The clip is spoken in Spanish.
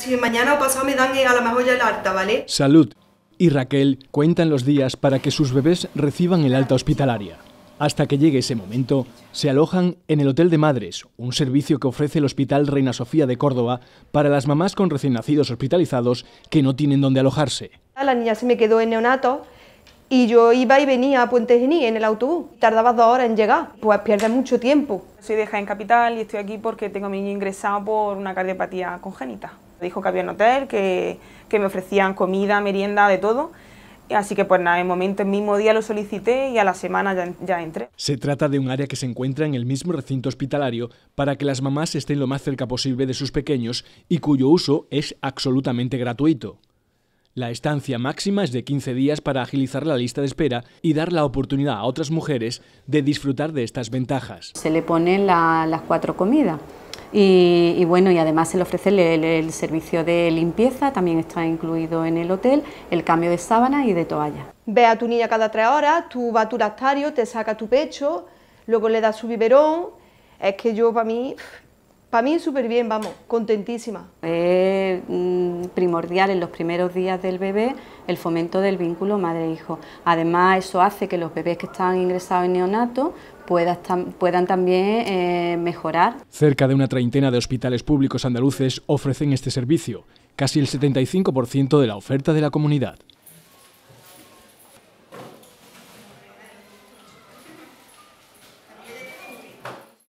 Si mañana o pasado me dan eh, a lo mejor ya alta, ¿vale? Salud y Raquel cuentan los días para que sus bebés reciban el alta hospitalaria. Hasta que llegue ese momento, se alojan en el Hotel de Madres, un servicio que ofrece el Hospital Reina Sofía de Córdoba para las mamás con recién nacidos hospitalizados que no tienen dónde alojarse. La niña se me quedó en neonato y yo iba y venía a Puente Genil en el autobús. Tardaba dos horas en llegar, pues pierde mucho tiempo. Soy de Jaén Capital y estoy aquí porque tengo a mi niño ingresado por una cardiopatía congénita. Dijo que había un hotel, que, me ofrecían comida, merienda, de todo. Así que pues nada, en el momento, el mismo día lo solicité y a la semana ya, entré. Se trata de un área que se encuentra en el mismo recinto hospitalario para que las mamás estén lo más cerca posible de sus pequeños y cuyo uso es absolutamente gratuito. La estancia máxima es de 15 días para agilizar la lista de espera y dar la oportunidad a otras mujeres de disfrutar de estas ventajas. Se le ponen las cuatro comidas y, bueno, y además el ofrecerle el, el, servicio de limpieza, también está incluido en el hotel, el cambio de sábana y de toalla. Ve a tu niña cada tres horas, tú vas a tu lactario, te saca tu pecho, luego le das su biberón. Es que yo, para mí, para mí súper bien, vamos, contentísima. Eh, primordial en los primeros días del bebé el fomento del vínculo madre-hijo. Además, eso hace que los bebés que están ingresados en neonato puedan también eh, mejorar. Cerca de una treintena de hospitales públicos andaluces ofrecen este servicio, casi el 75% de la oferta de la comunidad.